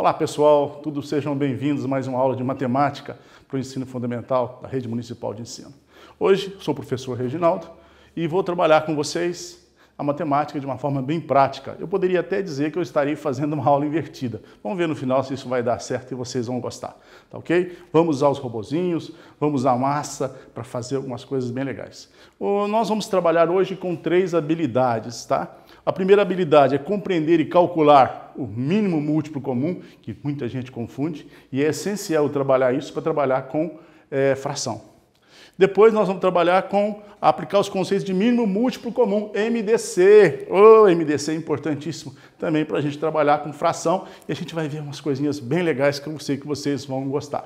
Olá pessoal, todos sejam bem-vindos a mais uma aula de matemática para o ensino fundamental da Rede Municipal de Ensino. Hoje sou o professor Reginaldo e vou trabalhar com vocês a matemática de uma forma bem prática. Eu poderia até dizer que eu estarei fazendo uma aula invertida. Vamos ver no final se isso vai dar certo e vocês vão gostar, tá ok? Vamos usar os robozinhos, vamos usar a massa para fazer algumas coisas bem legais. O, nós vamos trabalhar hoje com três habilidades, tá? A primeira habilidade é compreender e calcular o mínimo múltiplo comum, que muita gente confunde, e é essencial trabalhar isso para trabalhar com é, fração. Depois nós vamos trabalhar com aplicar os conceitos de mínimo múltiplo comum, MDC. O oh, MDC é importantíssimo também para a gente trabalhar com fração e a gente vai ver umas coisinhas bem legais que eu sei que vocês vão gostar.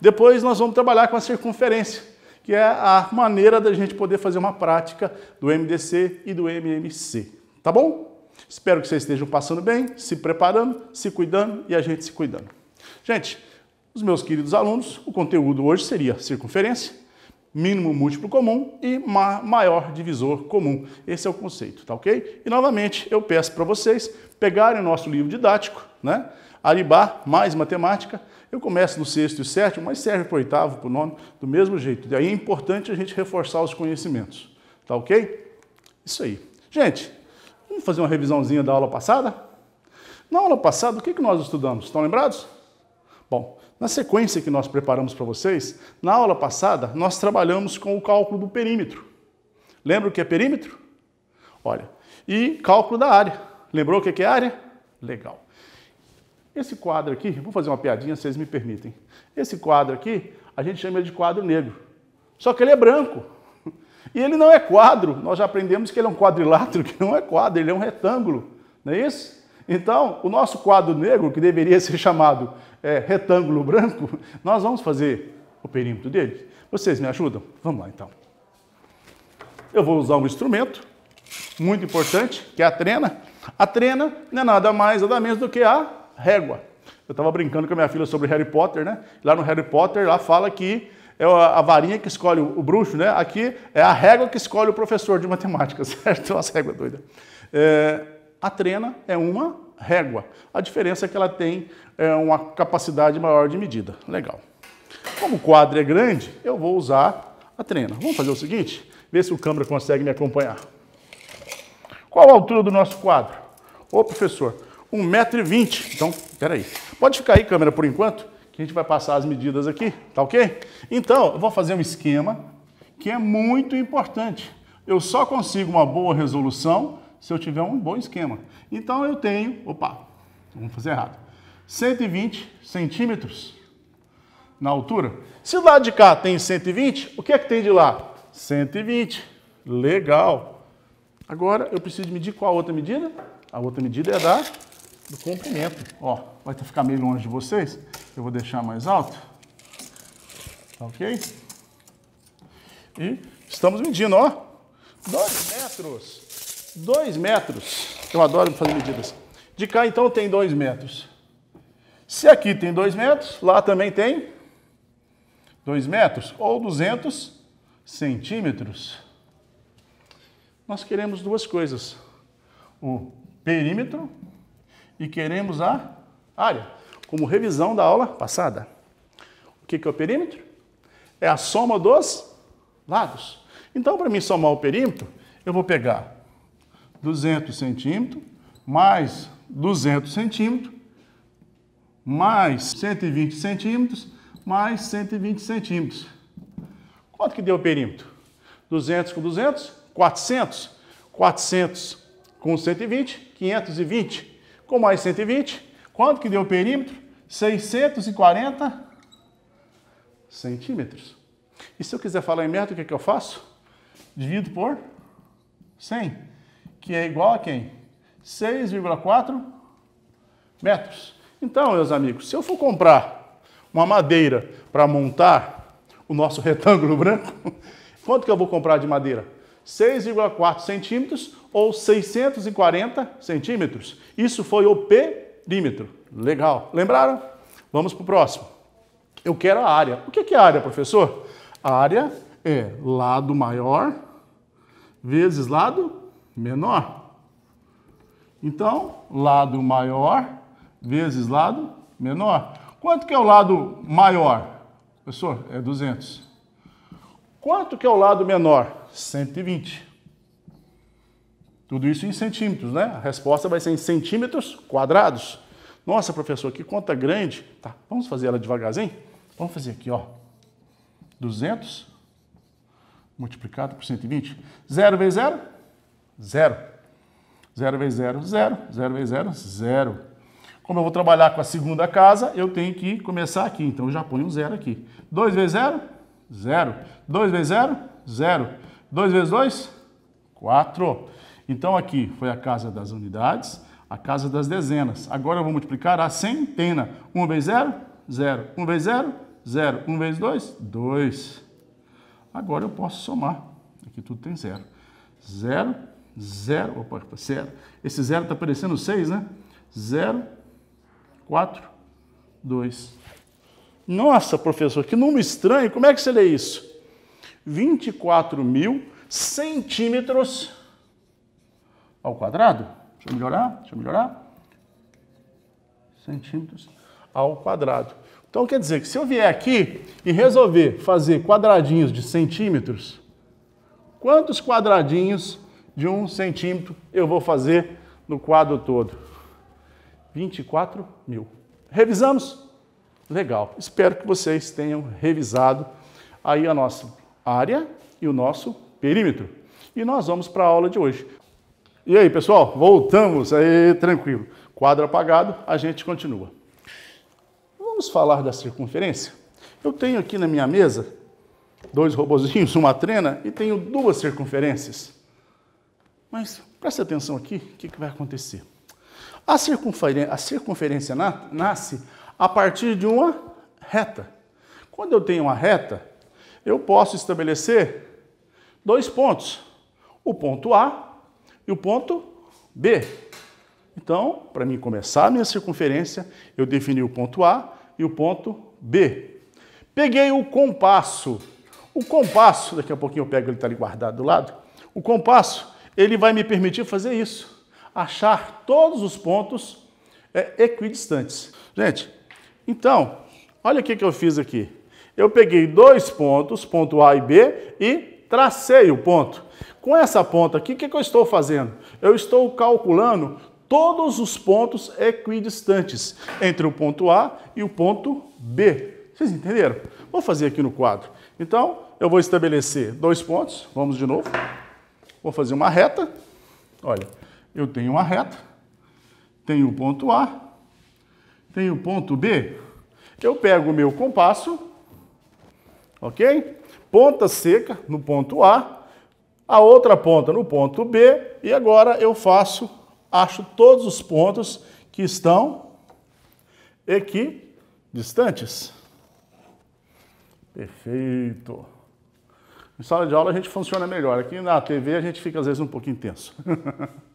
Depois nós vamos trabalhar com a circunferência, que é a maneira da gente poder fazer uma prática do MDC e do MMC. Tá bom? Espero que vocês estejam passando bem, se preparando, se cuidando e a gente se cuidando. Gente, os meus queridos alunos, o conteúdo hoje seria circunferência, mínimo múltiplo comum e ma maior divisor comum. Esse é o conceito, tá ok? E novamente eu peço para vocês pegarem o nosso livro didático, né? Aribá, mais matemática. Eu começo no sexto e sétimo, mas serve para o oitavo, para o nono, do mesmo jeito. Daí é importante a gente reforçar os conhecimentos, tá ok? Isso aí. Gente, Vamos fazer uma revisãozinha da aula passada? Na aula passada, o que nós estudamos? Estão lembrados? Bom, na sequência que nós preparamos para vocês, na aula passada, nós trabalhamos com o cálculo do perímetro. Lembra o que é perímetro? Olha, e cálculo da área. Lembrou o que é área? Legal. Esse quadro aqui, vou fazer uma piadinha, vocês me permitem. Esse quadro aqui, a gente chama de quadro negro. Só que ele é branco. E ele não é quadro, nós já aprendemos que ele é um quadrilátero, que não é quadro, ele é um retângulo, não é isso? Então, o nosso quadro negro, que deveria ser chamado é, retângulo branco, nós vamos fazer o perímetro dele. Vocês me ajudam? Vamos lá então. Eu vou usar um instrumento muito importante, que é a trena. A trena não é nada mais, nada menos do que a régua. Eu estava brincando com a minha filha sobre Harry Potter, né? Lá no Harry Potter, lá fala que é a varinha que escolhe o bruxo, né? Aqui é a régua que escolhe o professor de matemática, certo? Nossa, é régua doida. É, a trena é uma régua. A diferença é que ela tem é, uma capacidade maior de medida. Legal. Como o quadro é grande, eu vou usar a trena. Vamos fazer o seguinte? Ver se o câmera consegue me acompanhar. Qual a altura do nosso quadro? Ô, professor, 1,20m. Então, peraí. Pode ficar aí, câmera, por enquanto gente vai passar as medidas aqui, tá ok? Então, eu vou fazer um esquema que é muito importante. Eu só consigo uma boa resolução se eu tiver um bom esquema. Então, eu tenho... Opa, vamos fazer errado. 120 centímetros na altura. Se o lado de cá tem 120, o que é que tem de lá? 120. Legal. Agora, eu preciso medir qual a outra medida? A outra medida é a da, do comprimento. Ó, vai ficar meio longe de vocês. Eu vou deixar mais alto. Tá ok? E estamos medindo, ó. 2 metros. 2 metros. Eu adoro fazer medidas. De cá, então, tem 2 metros. Se aqui tem 2 metros, lá também tem 2 metros ou 200 centímetros. Nós queremos duas coisas. O perímetro e queremos a área, como revisão da aula passada. O que é o perímetro? É a soma dos lados. Então, para mim somar o perímetro, eu vou pegar 200 centímetros mais 200 centímetros mais 120 centímetros mais 120 centímetros. Quanto que deu o perímetro? 200 com 200, 400. 400 com 120, 520. Com mais 120, Quanto que deu o perímetro? 640 centímetros. E se eu quiser falar em metro, o que, é que eu faço? Divido por 100, que é igual a quem? 6,4 metros. Então, meus amigos, se eu for comprar uma madeira para montar o nosso retângulo branco, quanto que eu vou comprar de madeira? 6,4 centímetros ou 640 centímetros. Isso foi o P perímetro. Legal. Lembraram? Vamos para o próximo. Eu quero a área. O que é área, professor? A área é lado maior vezes lado menor. Então, lado maior vezes lado menor. Quanto que é o lado maior? Professor, é 200. Quanto que é o lado menor? 120. Tudo isso em centímetros, né? A resposta vai ser em centímetros quadrados. Nossa, professor, que conta grande. Tá, vamos fazer ela devagarzinho? Vamos fazer aqui, ó. 200 multiplicado por 120. 0 vezes 0, 0. 0 vezes 0, 0. 0 vezes 0, 0. Como eu vou trabalhar com a segunda casa, eu tenho que começar aqui. Então, eu já ponho um zero aqui. 2 vezes 0, 0. 2 vezes 0, 0. 2 vezes 2, 4. Então aqui foi a casa das unidades, a casa das dezenas. Agora eu vou multiplicar a centena. 1 vezes 0, 0. 1 vezes 0, 0. 1 vezes 2, 2. Agora eu posso somar. Aqui tudo tem 0. 0, 0. opa, 0. Esse 0 está parecendo 6, né? 0, 4, 2. Nossa, professor, que número estranho. Como é que você lê isso? 24 mil centímetros ao quadrado. Deixa eu melhorar, deixa eu melhorar. Centímetros ao quadrado. Então quer dizer que se eu vier aqui e resolver fazer quadradinhos de centímetros, quantos quadradinhos de um centímetro eu vou fazer no quadro todo? 24 mil. Revisamos? Legal. Espero que vocês tenham revisado aí a nossa área e o nosso perímetro. E nós vamos para a aula de hoje. E aí, pessoal, voltamos aí, tranquilo. Quadro apagado, a gente continua. Vamos falar da circunferência? Eu tenho aqui na minha mesa dois robozinhos, uma trena e tenho duas circunferências. Mas preste atenção aqui, o que, que, vai acontecer? A circunferência, a circunferência na, nasce a partir de uma reta. Quando eu tenho uma reta, eu posso estabelecer dois pontos, o ponto A e o ponto B. Então, para mim começar a minha circunferência, eu defini o ponto A e o ponto B. Peguei o compasso. O compasso, daqui a pouquinho eu pego ele, está ali guardado do lado. O compasso, ele vai me permitir fazer isso. Achar todos os pontos é, equidistantes. Gente, então, olha o que, que eu fiz aqui. Eu peguei dois pontos, ponto A e B, e tracei o ponto. Com essa ponta aqui, o que, que eu estou fazendo? Eu estou calculando todos os pontos equidistantes entre o ponto A e o ponto B. Vocês entenderam? Vou fazer aqui no quadro. Então, eu vou estabelecer dois pontos. Vamos de novo. Vou fazer uma reta. Olha, eu tenho uma reta, tenho o ponto A, tenho o ponto B. Eu pego o meu compasso, ok? Ponta seca no ponto A, a outra ponta no ponto B e agora eu faço, acho todos os pontos que estão equidistantes Perfeito. Em sala de aula a gente funciona melhor. Aqui na TV a gente fica às vezes um pouquinho tenso.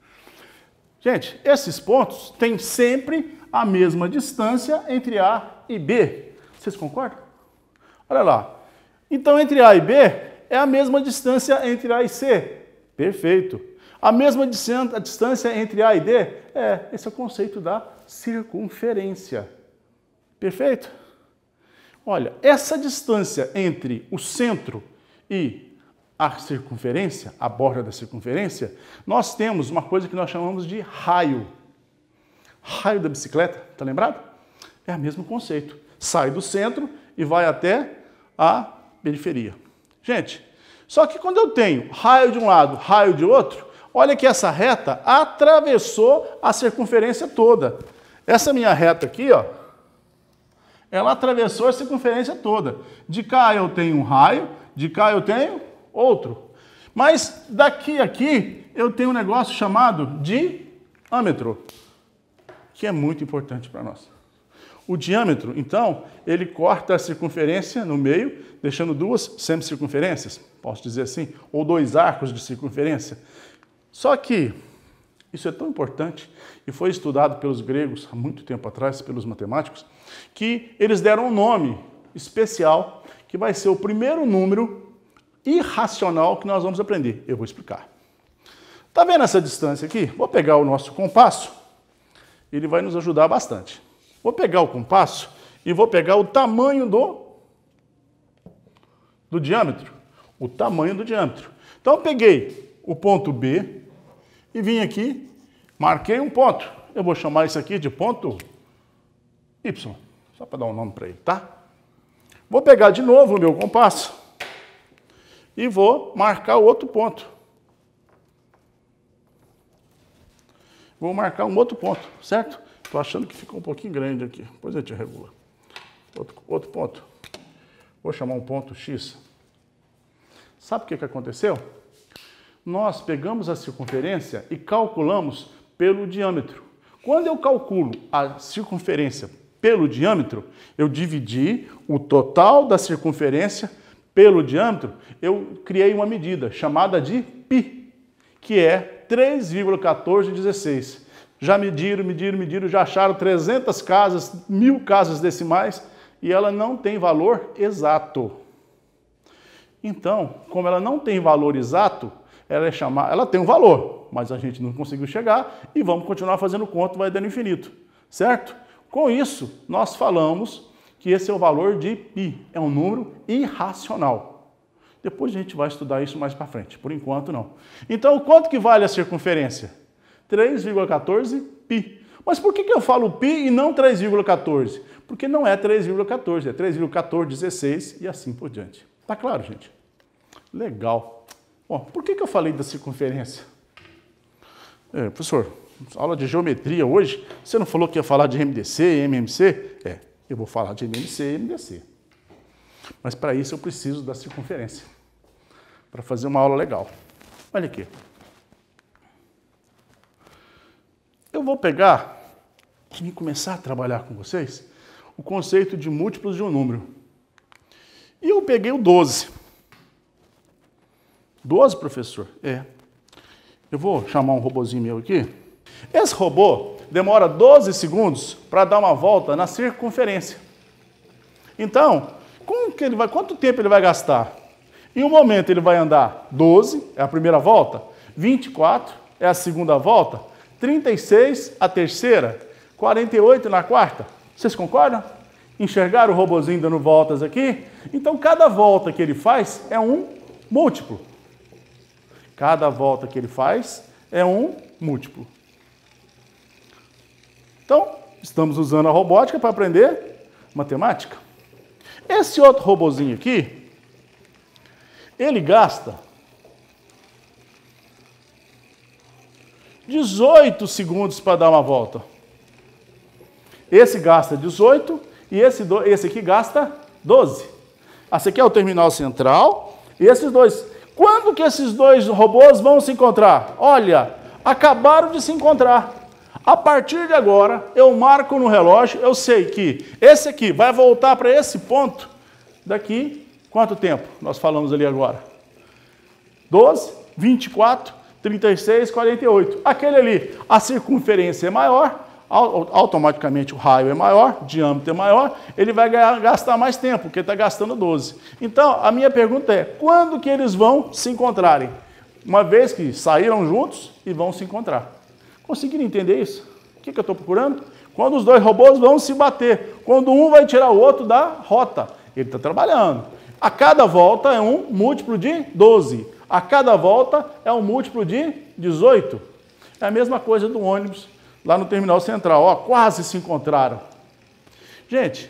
gente, esses pontos têm sempre a mesma distância entre A e B. Vocês concordam? Olha lá. Então, entre A e B, é a mesma distância entre A e C. Perfeito. A mesma distância entre A e D? É, esse é o conceito da circunferência. Perfeito? Olha, essa distância entre o centro e a circunferência, a borda da circunferência, nós temos uma coisa que nós chamamos de raio. Raio da bicicleta, tá lembrado? É o mesmo conceito. Sai do centro e vai até a periferia. Gente, só que quando eu tenho raio de um lado, raio de outro, olha que essa reta atravessou a circunferência toda. Essa minha reta aqui, ó, ela atravessou a circunferência toda. De cá eu tenho um raio, de cá eu tenho outro. Mas daqui aqui eu tenho um negócio chamado de âmetro, que é muito importante para nós. O diâmetro, então, ele corta a circunferência no meio, deixando duas semicircunferências, posso dizer assim, ou dois arcos de circunferência. Só que isso é tão importante e foi estudado pelos gregos há muito tempo atrás, pelos matemáticos, que eles deram um nome especial que vai ser o primeiro número irracional que nós vamos aprender. Eu vou explicar. Tá vendo essa distância aqui? Vou pegar o nosso compasso. Ele vai nos ajudar bastante. Vou pegar o compasso e vou pegar o tamanho do, do diâmetro. O tamanho do diâmetro. Então eu peguei o ponto B e vim aqui, marquei um ponto. Eu vou chamar isso aqui de ponto Y, só para dar um nome para ele, tá? Vou pegar de novo o meu compasso e vou marcar outro ponto. Vou marcar um outro ponto, certo? Estou achando que ficou um pouquinho grande aqui. Pois a gente regula. Outro, outro ponto. Vou chamar um ponto X. Sabe o que, que aconteceu? Nós pegamos a circunferência e calculamos pelo diâmetro. Quando eu calculo a circunferência pelo diâmetro, eu dividi o total da circunferência pelo diâmetro, eu criei uma medida chamada de π, que é 3,1416. Já mediram, mediram, mediram, já acharam 300 casas, mil casas decimais, e ela não tem valor exato. Então, como ela não tem valor exato, ela é chamada, ela tem um valor, mas a gente não conseguiu chegar e vamos continuar fazendo conto, vai dando infinito, certo? Com isso, nós falamos que esse é o valor de π, é um número irracional. Depois a gente vai estudar isso mais para frente. Por enquanto não. Então, quanto que vale a circunferência? 3,14 pi. Mas por que, que eu falo pi e não 3,14? Porque não é 3,14, é 3,1416 e assim por diante. Tá claro, gente? Legal. Bom, por que, que eu falei da circunferência? É, professor, aula de geometria hoje, você não falou que ia falar de MDC e MMC? É, eu vou falar de MMC e MDC. Mas para isso eu preciso da circunferência, para fazer uma aula legal. Olha aqui, Eu vou pegar e começar a trabalhar com vocês o conceito de múltiplos de um número. E eu peguei o 12. 12, professor? É. Eu vou chamar um robozinho meu aqui. Esse robô demora 12 segundos para dar uma volta na circunferência. Então, vai, quanto tempo ele vai gastar? Em um momento ele vai andar 12, é a primeira volta, 24 é a segunda volta, 36 a terceira, 48 na quarta. Vocês concordam? Enxergaram o robozinho dando voltas aqui? Então, cada volta que ele faz é um múltiplo. Cada volta que ele faz é um múltiplo. Então, estamos usando a robótica para aprender matemática. Esse outro robozinho aqui, ele gasta 18 segundos para dar uma volta. Esse gasta 18 e esse, do, esse aqui gasta 12. Esse aqui é o terminal central e esses dois. Quando que esses dois robôs vão se encontrar? Olha, acabaram de se encontrar. A partir de agora, eu marco no relógio, eu sei que esse aqui vai voltar para esse ponto daqui quanto tempo? Nós falamos ali agora. 12, 24, 36, 48. Aquele ali, a circunferência é maior, automaticamente o raio é maior, o diâmetro é maior, ele vai gastar mais tempo, porque está gastando 12. Então, a minha pergunta é, quando que eles vão se encontrarem? Uma vez que saíram juntos e vão se encontrar. Conseguiram entender isso? O que, que eu estou procurando? Quando os dois robôs vão se bater, quando um vai tirar o outro da rota. Ele está trabalhando. A cada volta é um múltiplo de 12 a cada volta é um múltiplo de 18. É a mesma coisa do ônibus lá no terminal central. Ó, quase se encontraram. Gente,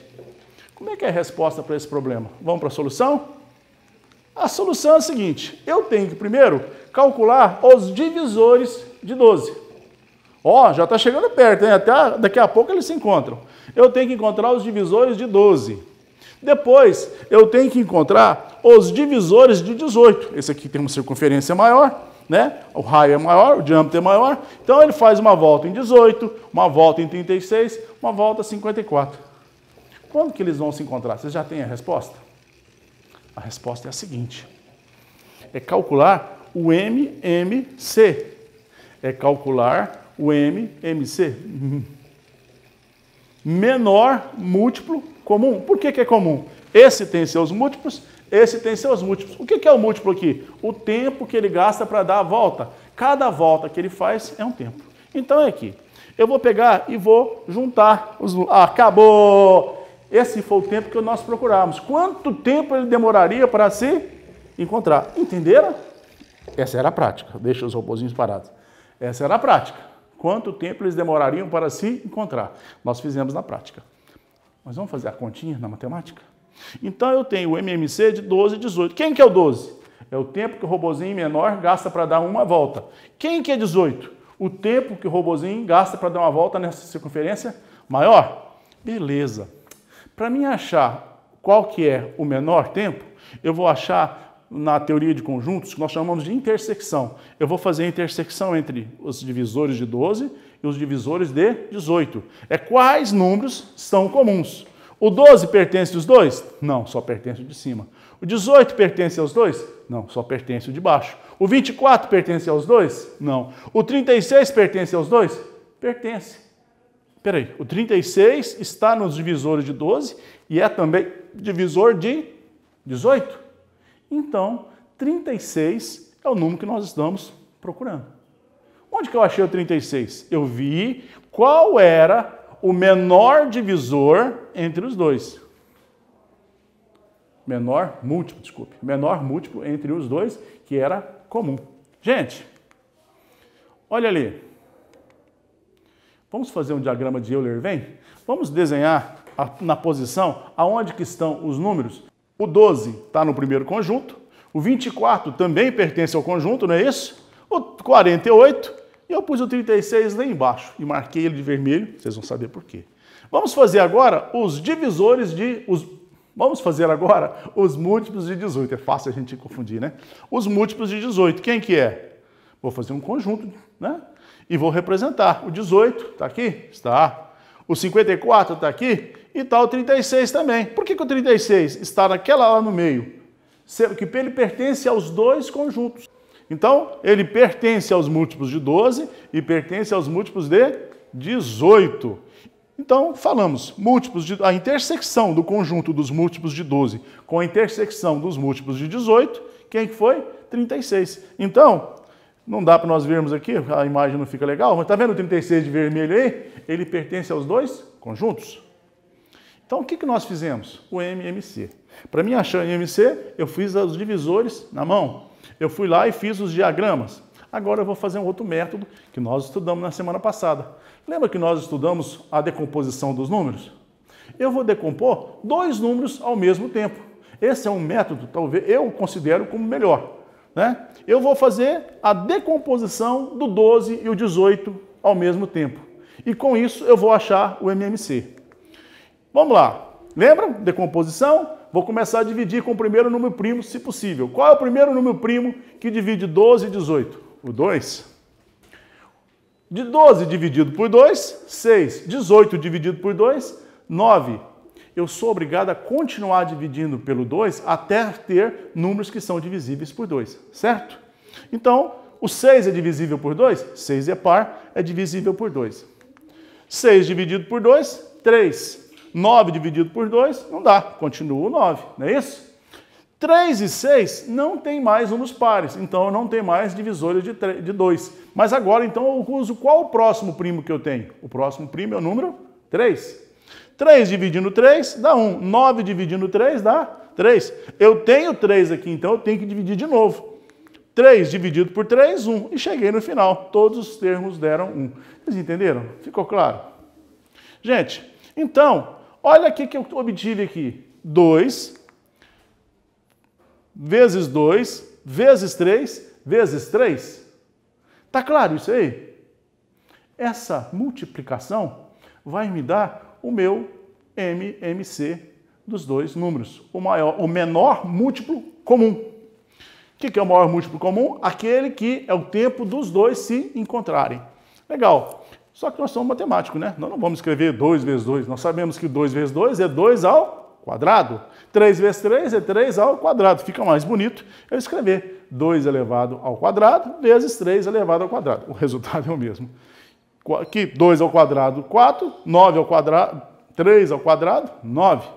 como é que é a resposta para esse problema? Vamos para a solução? A solução é a seguinte: eu tenho que primeiro calcular os divisores de 12. Ó, já está chegando perto, hein? até daqui a pouco eles se encontram. Eu tenho que encontrar os divisores de 12. Depois, eu tenho que encontrar os divisores de 18. Esse aqui tem uma circunferência maior, né? O raio é maior, o diâmetro é maior. Então ele faz uma volta em 18, uma volta em 36, uma volta em 54. Quando que eles vão se encontrar? Vocês já têm a resposta? A resposta é a seguinte: é calcular o MMC. É calcular o MMC. Menor múltiplo Comum? Por que, que é comum? Esse tem seus múltiplos, esse tem seus múltiplos. O que, que é o múltiplo aqui? O tempo que ele gasta para dar a volta. Cada volta que ele faz é um tempo. Então é aqui. Eu vou pegar e vou juntar os. Ah, acabou! Esse foi o tempo que nós procuramos. Quanto tempo ele demoraria para se encontrar? Entenderam? Essa era a prática. Deixa os robôzinhos parados. Essa era a prática. Quanto tempo eles demorariam para se encontrar? Nós fizemos na prática. Mas vamos fazer a continha na matemática? Então eu tenho o MMC de 12 18. Quem que é o 12? É o tempo que o robozinho menor gasta para dar uma volta. Quem que é 18? O tempo que o robozinho gasta para dar uma volta nessa circunferência maior. Beleza. Para mim achar qual que é o menor tempo, eu vou achar na teoria de conjuntos, que nós chamamos de intersecção. Eu vou fazer a intersecção entre os divisores de 12 e os divisores de 18. É quais números são comuns. O 12 pertence aos dois? Não, só pertence o de cima. O 18 pertence aos dois? Não, só pertence o de baixo. O 24 pertence aos dois? Não. O 36 pertence aos dois? Pertence. Peraí, o 36 está nos divisores de 12 e é também divisor de 18. Então, 36 é o número que nós estamos procurando. Onde que eu achei o 36? Eu vi qual era o menor divisor entre os dois. Menor múltiplo, desculpe. Menor múltiplo entre os dois, que era comum. Gente, olha ali. Vamos fazer um diagrama de Euler-Vem? Vamos desenhar a, na posição aonde que estão os números. O 12 está no primeiro conjunto, o 24 também pertence ao conjunto, não é isso? O 48 e eu pus o 36 lá embaixo e marquei ele de vermelho, vocês vão saber por quê. Vamos fazer agora os divisores de... Os, vamos fazer agora os múltiplos de 18. É fácil a gente confundir, né? Os múltiplos de 18, quem que é? Vou fazer um conjunto, né? E vou representar. O 18 está aqui? Está. O 54 está aqui? E está o 36 também. Por que, que o 36 está naquela lá no meio? Que ele pertence aos dois conjuntos. Então, ele pertence aos múltiplos de 12 e pertence aos múltiplos de 18. Então, falamos, múltiplos de, a intersecção do conjunto dos múltiplos de 12 com a intersecção dos múltiplos de 18, quem que foi? 36. Então, não dá para nós vermos aqui, a imagem não fica legal, mas está vendo o 36 de vermelho aí? Ele pertence aos dois conjuntos. Então, o que, que nós fizemos? O MMC. Para mim achar o MMC, eu fiz os divisores na mão. Eu fui lá e fiz os diagramas. Agora eu vou fazer um outro método que nós estudamos na semana passada. Lembra que nós estudamos a decomposição dos números? Eu vou decompor dois números ao mesmo tempo. Esse é um método, talvez eu considero como melhor. Né? Eu vou fazer a decomposição do 12 e o 18 ao mesmo tempo. E com isso eu vou achar o MMC. Vamos lá. Lembra? Decomposição, vou começar a dividir com o primeiro número primo, se possível. Qual é o primeiro número primo que divide 12 e 18? O 2. De 12 dividido por 2, 6. 18 dividido por 2, 9. Eu sou obrigado a continuar dividindo pelo 2 até ter números que são divisíveis por 2, certo? Então, o 6 é divisível por 2? 6 é par, é divisível por 2. 6 dividido por 2, 3. 9 dividido por 2 não dá, continua o 9, não é isso? 3 e 6 não tem mais um dos pares, então eu não tenho mais divisórias de, 3, de 2. Mas agora, então, eu uso qual o próximo primo que eu tenho? O próximo primo é o número 3. 3 dividindo 3 dá 1. 9 dividindo 3 dá 3. Eu tenho 3 aqui, então eu tenho que dividir de novo. 3 dividido por 3, 1. E cheguei no final. Todos os termos deram 1. Vocês entenderam? Ficou claro? Gente, então, Olha o que eu obtive aqui. 2 vezes 2 vezes 3 vezes 3. Tá claro isso aí? Essa multiplicação vai me dar o meu MMC dos dois números, o, maior, o menor múltiplo comum. O que, que é o maior múltiplo comum? Aquele que é o tempo dos dois se encontrarem. Legal. Só que nós somos matemáticos, né? Nós não vamos escrever 2 vezes 2. Nós sabemos que 2 vezes 2 é 2 ao quadrado. 3 vezes 3 é 3 ao quadrado. Fica mais bonito eu escrever 2 elevado ao quadrado vezes 3 elevado ao quadrado. O resultado é o mesmo. Aqui, 2 ao quadrado, 4. 9 ao quadrado, 3 ao quadrado, 9.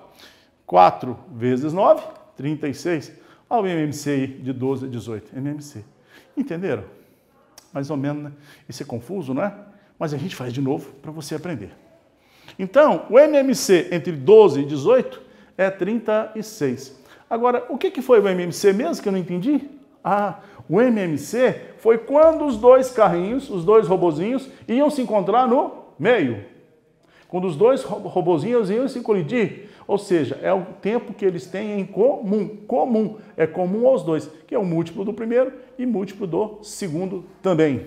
4 vezes 9, 36. Olha o MMC aí, de 12 a 18. MMC. Entenderam? Mais ou menos, né? Isso é confuso, não é? Mas a gente faz de novo para você aprender. Então, o MMC entre 12 e 18 é 36. Agora, o que foi o MMC mesmo que eu não entendi? Ah, o MMC foi quando os dois carrinhos, os dois robozinhos, iam se encontrar no meio. Quando os dois robozinhos iam se colidir. Ou seja, é o tempo que eles têm em comum. Comum. É comum aos dois, que é o múltiplo do primeiro e múltiplo do segundo também.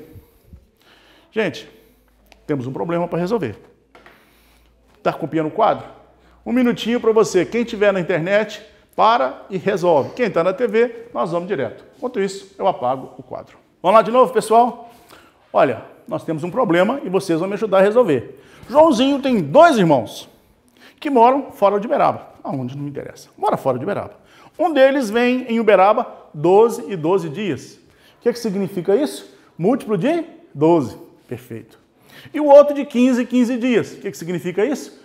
Gente, temos um problema para resolver. Está copiando o quadro? Um minutinho para você. Quem tiver na internet, para e resolve. Quem está na TV, nós vamos direto. Enquanto isso, eu apago o quadro. Vamos lá de novo, pessoal? Olha, nós temos um problema e vocês vão me ajudar a resolver. Joãozinho tem dois irmãos que moram fora de Uberaba. Aonde não me interessa. Mora fora de Uberaba. Um deles vem em Uberaba 12 e 12 dias. O que, é que significa isso? Múltiplo de 12. Perfeito. E o outro de 15 15 dias. O que, que significa isso?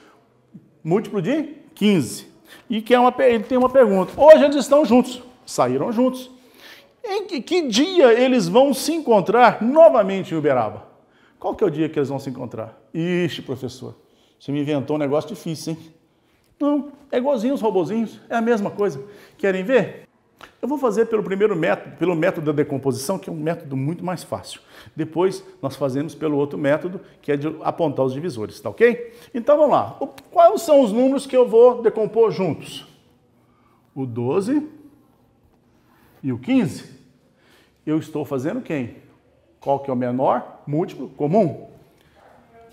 Múltiplo de 15. E que é uma, ele tem uma pergunta. Hoje eles estão juntos, saíram juntos. Em que, que dia eles vão se encontrar novamente em Uberaba? Qual que é o dia que eles vão se encontrar? Ixi, professor, você me inventou um negócio difícil, hein? Não, é igualzinho os robozinhos, é a mesma coisa. Querem ver? Eu vou fazer pelo primeiro método, pelo método da decomposição, que é um método muito mais fácil. Depois nós fazemos pelo outro método, que é de apontar os divisores, tá ok? Então vamos lá. O, quais são os números que eu vou decompor juntos? O 12 e o 15. Eu estou fazendo quem? Qual que é o menor múltiplo comum?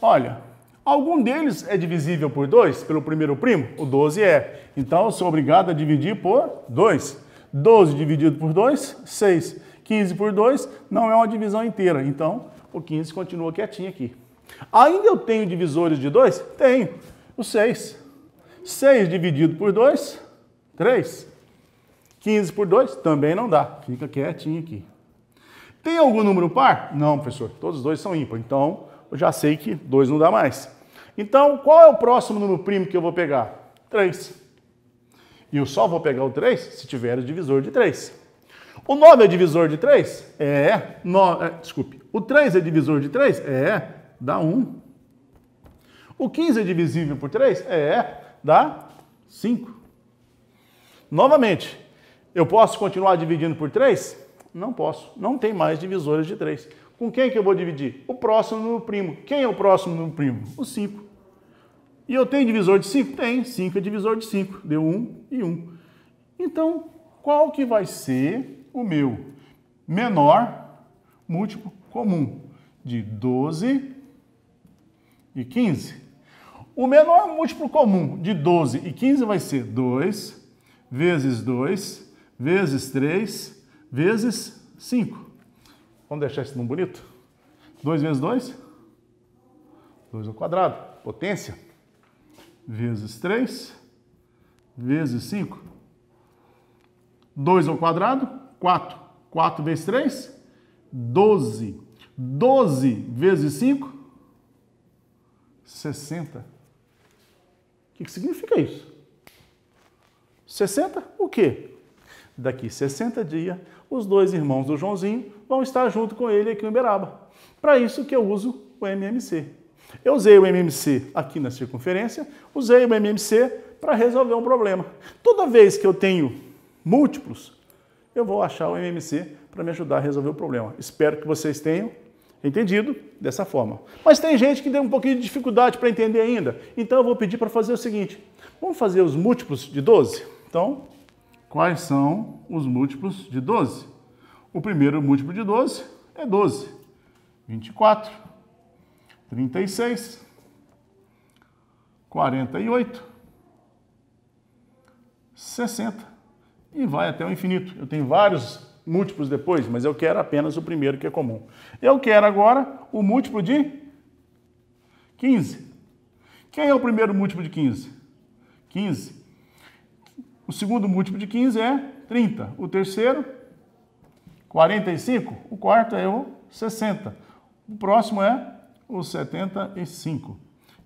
Olha, algum deles é divisível por 2, pelo primeiro primo? O 12 é. Então eu sou obrigado a dividir por 2. 12 dividido por 2, 6. 15 por 2 não é uma divisão inteira, então o 15 continua quietinho aqui. Ainda eu tenho divisores de 2? Tenho. O 6. 6 dividido por 2, 3. 15 por 2 também não dá. Fica quietinho aqui. Tem algum número par? Não, professor. Todos os dois são ímpar. Então, eu já sei que 2 não dá mais. Então, qual é o próximo número primo que eu vou pegar? 3. E eu só vou pegar o 3 se tiver o divisor de 3. O 9 é divisor de 3? É. No, é, desculpe. O 3 é divisor de 3? É. Dá 1. O 15 é divisível por 3? É. Dá 5. Novamente, eu posso continuar dividindo por 3? Não posso. Não tem mais divisores de 3. Com quem que eu vou dividir? O próximo no primo. Quem é o próximo no primo? O 5. E eu tenho divisor de 5? Tem, 5 é divisor de 5, deu 1 um e 1. Um. Então, qual que vai ser o meu menor múltiplo comum de 12 e 15? O menor múltiplo comum de 12 e 15 vai ser 2 vezes 2 vezes 3 vezes 5. Vamos deixar esse num bonito? 2 vezes 2? 2 ao quadrado, potência vezes 3, vezes 5. 2 ao quadrado, 4. 4 vezes 3, 12. 12 vezes 5, 60. O que, que significa isso? 60 o quê? Daqui 60 dias, os dois irmãos do Joãozinho vão estar junto com ele aqui em Uberaba. Para isso que eu uso o MMC, eu usei o MMC aqui na circunferência, usei o MMC para resolver um problema. Toda vez que eu tenho múltiplos, eu vou achar o MMC para me ajudar a resolver o problema. Espero que vocês tenham entendido dessa forma. Mas tem gente que tem um pouquinho de dificuldade para entender ainda. Então eu vou pedir para fazer o seguinte. Vamos fazer os múltiplos de 12? Então, quais são os múltiplos de 12? O primeiro múltiplo de 12 é 12. 24 36, 48, 60 e vai até o infinito. Eu tenho vários múltiplos depois, mas eu quero apenas o primeiro que é comum. Eu quero agora o múltiplo de 15. Quem é o primeiro múltiplo de 15? 15. O segundo múltiplo de 15 é 30. O terceiro, 45. O quarto é o 60. O próximo é o 75.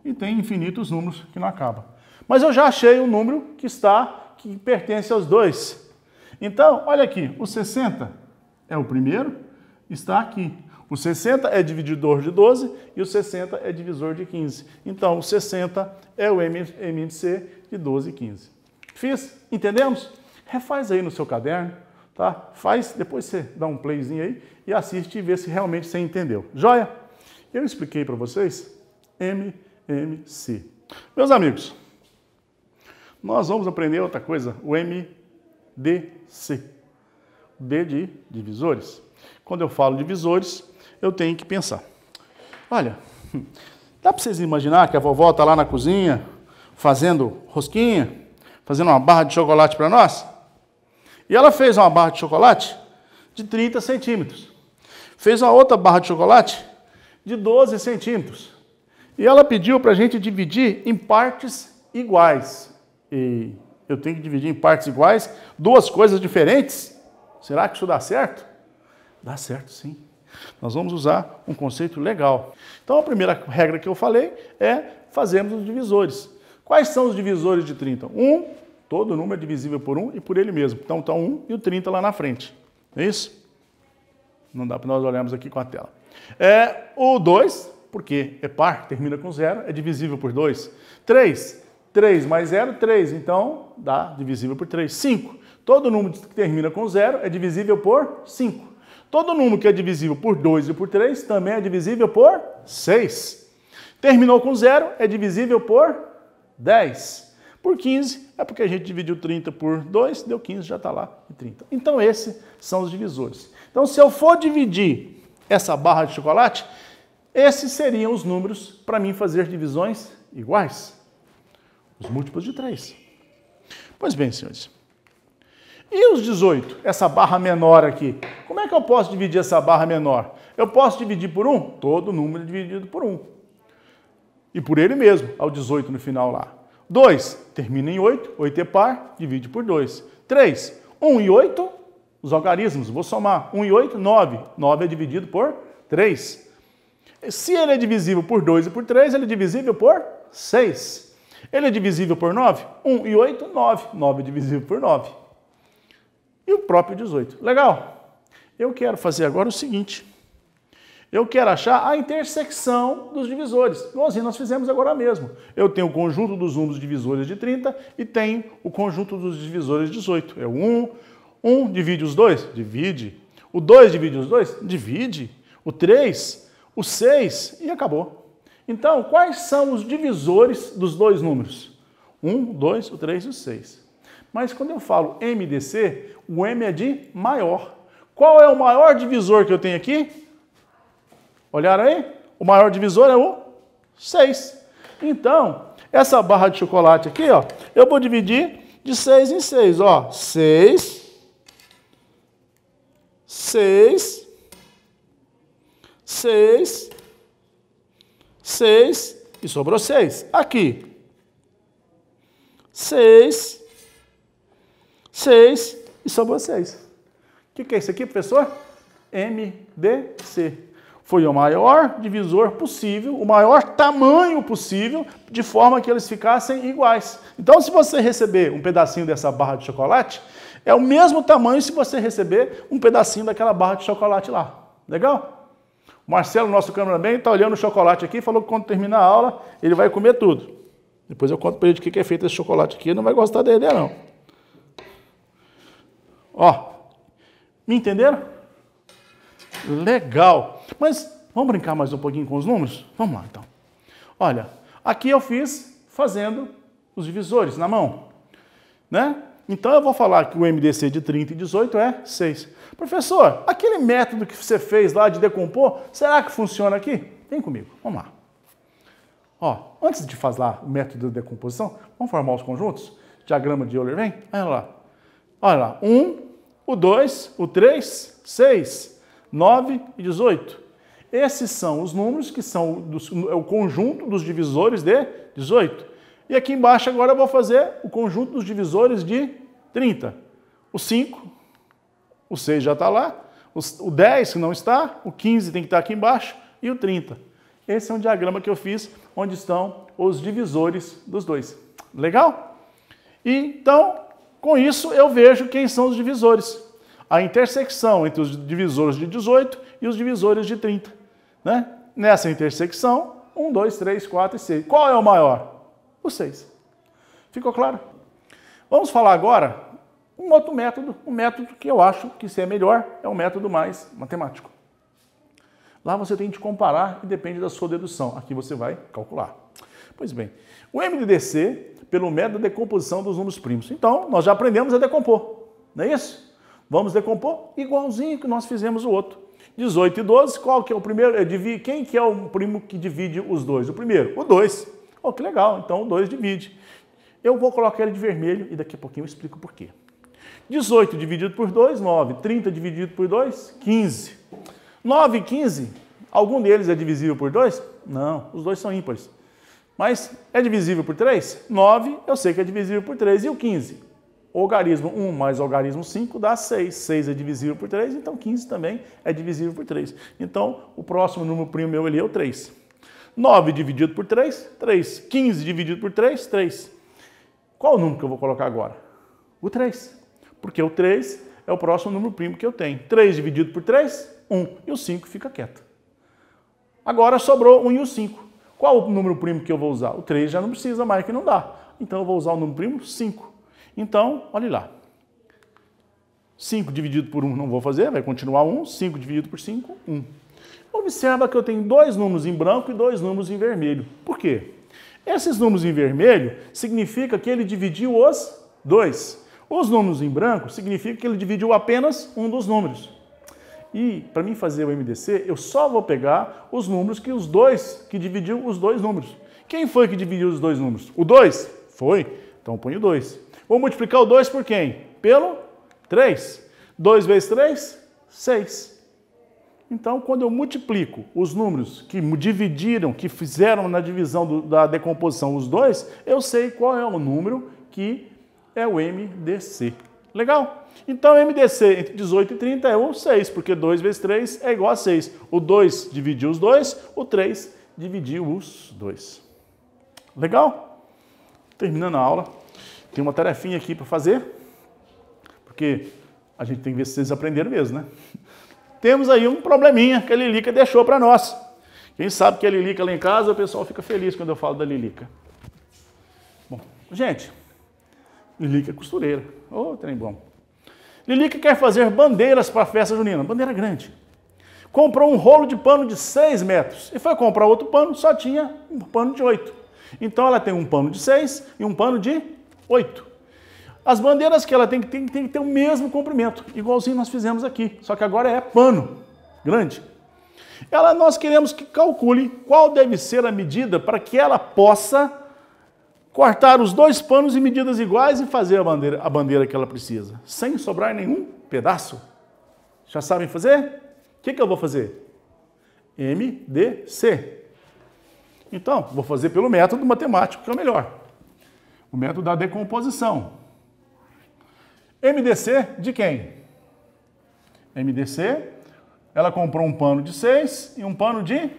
E tem infinitos números que não acaba. Mas eu já achei o número que está, que pertence aos dois. Então, olha aqui, o 60 é o primeiro, está aqui. O 60 é divididor de 12 e o 60 é divisor de 15. Então, o 60 é o MMC de 12 e 15. Fiz? Entendemos? Refaz aí no seu caderno, tá? Faz, depois você dá um playzinho aí e assiste e vê se realmente você entendeu. Joia? Eu expliquei para vocês MMC. Meus amigos, nós vamos aprender outra coisa, o MDC. D de divisores. Quando eu falo divisores, eu tenho que pensar. Olha, dá para vocês imaginar que a vovó está lá na cozinha fazendo rosquinha, fazendo uma barra de chocolate para nós? E ela fez uma barra de chocolate de 30 centímetros. Fez uma outra barra de chocolate de 12 centímetros. E ela pediu para a gente dividir em partes iguais. E eu tenho que dividir em partes iguais duas coisas diferentes? Será que isso dá certo? Dá certo sim. Nós vamos usar um conceito legal. Então a primeira regra que eu falei é fazermos os divisores. Quais são os divisores de 30? 1, todo número é divisível por 1 e por ele mesmo. Então está 1 e o 30 lá na frente. É isso? Não dá para nós olharmos aqui com a tela. É, o 2, porque é par, termina com 0, é divisível por 2. 3, 3 mais 0, 3, então dá divisível por 3. 5, todo número que termina com 0 é divisível por 5. Todo número que é divisível por 2 e por 3 também é divisível por 6. Terminou com 0 é divisível por 10. Por 15 é porque a gente dividiu 30 por 2, deu 15, já está lá e 30. Então esses são os divisores. Então se eu for dividir essa barra de chocolate? Esses seriam os números para mim fazer divisões iguais. Os múltiplos de 3. Pois bem, senhores. E os 18? Essa barra menor aqui. Como é que eu posso dividir essa barra menor? Eu posso dividir por 1? Todo número dividido por 1. E por ele mesmo, ao 18 no final lá. 2 termina em 8, 8 é par, divide por 2. 3, 1 e 8, os algarismos. Vou somar 1 e 8, 9. 9 é dividido por 3. Se ele é divisível por 2 e por 3, ele é divisível por 6. Ele é divisível por 9? 1 e 8, 9. 9 é divisível por 9. E o próprio 18. Legal? Eu quero fazer agora o seguinte. Eu quero achar a intersecção dos divisores. Igualzinho assim nós fizemos agora mesmo. Eu tenho o conjunto dos 1 dos divisores de 30 e tenho o conjunto dos divisores de 18. É o 1, 1 divide os dois? Divide. O 2 divide os dois? Divide. O 3, o 6 e acabou. Então, quais são os divisores dos dois números? 1, 2, o 3 e o 6. Mas quando eu falo MDC, o M é de maior. Qual é o maior divisor que eu tenho aqui? Olharam aí? O maior divisor é o 6. Então, essa barra de chocolate aqui, ó, eu vou dividir de 6 em 6, 6 6, 6, 6 e sobrou 6. Aqui. 6, 6 e sobrou 6. O que, que é isso aqui, professor? MDC. Foi o maior divisor possível, o maior tamanho possível, de forma que eles ficassem iguais. Então, se você receber um pedacinho dessa barra de chocolate, é o mesmo tamanho se você receber um pedacinho daquela barra de chocolate lá. Legal? O Marcelo, nosso cameraman, está olhando o chocolate aqui e falou que quando terminar a aula, ele vai comer tudo. Depois eu conto para ele de que é feito esse chocolate aqui, ele não vai gostar da ideia é não. Ó, me entenderam? Legal. Mas vamos brincar mais um pouquinho com os números? Vamos lá então. Olha, aqui eu fiz fazendo os divisores na mão, né? Então eu vou falar que o MDC de 30 e 18 é 6. Professor, aquele método que você fez lá de decompor, será que funciona aqui? Vem comigo, vamos lá. Ó, antes de fazer lá o método de decomposição, vamos formar os conjuntos? Diagrama de Euler vem? Olha lá. Olha lá, 1, o 2, o 3, 6, 9 e 18. Esses são os números que são dos, é o conjunto dos divisores de 18. E aqui embaixo agora eu vou fazer o conjunto dos divisores de 30. O 5, o 6 já está lá, o 10 que não está, o 15 tem que estar tá aqui embaixo e o 30. Esse é um diagrama que eu fiz onde estão os divisores dos dois. Legal? E, então, com isso eu vejo quem são os divisores. A intersecção entre os divisores de 18 e os divisores de 30. Né? Nessa intersecção, 1, 2, 3, 4 e 6. Qual é o maior? o 6. Ficou claro? Vamos falar agora um outro método, um método que eu acho que se é melhor, é um método mais matemático. Lá você tem que comparar e depende da sua dedução. Aqui você vai calcular. Pois bem, o MDDC pelo método de decomposição dos números primos. Então, nós já aprendemos a decompor, não é isso? Vamos decompor igualzinho que nós fizemos o outro. 18 e 12, qual que é o primeiro? Eh, quem que é o primo que divide os dois? O primeiro, o 2. Oh, que legal, então 2 divide. Eu vou colocar ele de vermelho e daqui a pouquinho eu explico por quê. 18 dividido por 2, 9. 30 dividido por 2, 15. 9 e 15, algum deles é divisível por 2? Não, os dois são ímpares. Mas é divisível por 3? 9, eu sei que é divisível por 3. E o 15? algarismo 1 mais algarismo 5 dá 6. 6 é divisível por 3, então 15 também é divisível por 3. Então, o próximo número primo meu ali é o 3. 9 dividido por 3, 3. 15 dividido por 3, 3. Qual o número que eu vou colocar agora? O 3. Porque o 3 é o próximo número primo que eu tenho. 3 dividido por 3, 1. E o 5 fica quieto. Agora sobrou 1 e o 5. Qual o número primo que eu vou usar? O 3 já não precisa mais, que não dá. Então eu vou usar o número primo 5. Então, olhe lá. 5 dividido por 1 não vou fazer, vai continuar 1. 5 dividido por 5, 1. Observa que eu tenho dois números em branco e dois números em vermelho. Por quê? Esses números em vermelho significa que ele dividiu os dois. Os números em branco significa que ele dividiu apenas um dos números. E para mim fazer o MDC, eu só vou pegar os números que os dois que dividiu os dois números. Quem foi que dividiu os dois números? O 2? Foi. Então ponho 2. Vou multiplicar o 2 por quem? Pelo 3. 2 vezes 3, 6. Então, quando eu multiplico os números que dividiram, que fizeram na divisão do, da decomposição os dois, eu sei qual é o número que é o MDC. Legal? Então, MDC entre 18 e 30 é o 6, porque 2 vezes 3 é igual a 6. O 2 dividiu os dois, o 3 dividiu os dois. Legal? Terminando a aula, tem uma tarefinha aqui para fazer, porque a gente tem que ver se vocês aprenderam mesmo, né? temos aí um probleminha que a Lilica deixou para nós. Quem sabe que a Lilica lá em casa, o pessoal fica feliz quando eu falo da Lilica. Bom, gente, Lilica é costureira. Ô, oh, trem bom. Lilica quer fazer bandeiras para a festa junina, bandeira grande. Comprou um rolo de pano de 6 metros e foi comprar outro pano, só tinha um pano de 8. Então ela tem um pano de 6 e um pano de 8. As bandeiras que ela tem, tem, tem que ter o mesmo comprimento, igualzinho nós fizemos aqui, só que agora é pano, grande. Ela, nós queremos que calcule qual deve ser a medida para que ela possa cortar os dois panos em medidas iguais e fazer a bandeira, a bandeira que ela precisa, sem sobrar nenhum pedaço. Já sabem fazer? O que, que eu vou fazer? MDC. Então, vou fazer pelo método matemático, que é o melhor. O método da decomposição. MDC de quem? MDC, ela comprou um pano de 6 e um pano de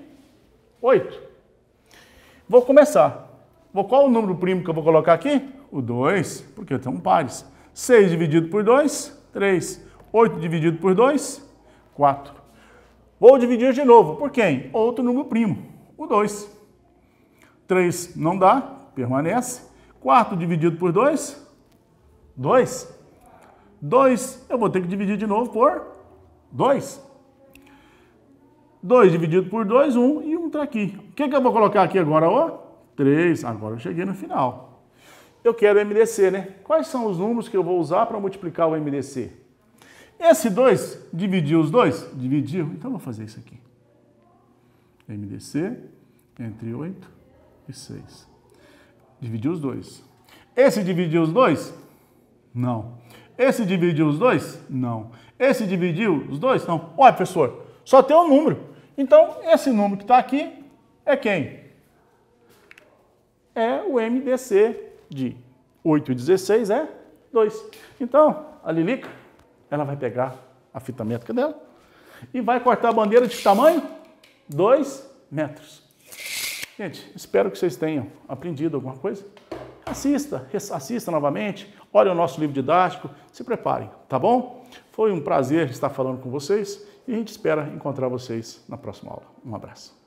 8. Vou começar. Vou, qual o número primo que eu vou colocar aqui? O 2, porque um pares. 6 dividido por 2, 3. 8 dividido por 2, 4. Vou dividir de novo. Por quem? Outro número primo, o 2. 3 não dá, permanece. 4 dividido por 2, 2, 2. 2, eu vou ter que dividir de novo por 2. 2 dividido por 2, 1 um, e 1 um está aqui. O que, que eu vou colocar aqui agora? 3. Agora eu cheguei no final. Eu quero o MDC, né? Quais são os números que eu vou usar para multiplicar o MDC? Esse 2, dividiu os dois? Dividiu. Então eu vou fazer isso aqui. MDC entre 8 e 6. Dividiu os dois. Esse dividiu os dois? Não. Esse dividiu os dois? Não. Esse dividiu os dois? Não. Olha, professor, só tem um número. Então, esse número que está aqui é quem? É o MDC de 8 e 16 é 2. Então, a Lilica, ela vai pegar a fita métrica dela e vai cortar a bandeira de tamanho 2 metros. Gente, espero que vocês tenham aprendido alguma coisa assista, assista novamente, olhe o nosso livro didático, se preparem, tá bom? Foi um prazer estar falando com vocês e a gente espera encontrar vocês na próxima aula. Um abraço.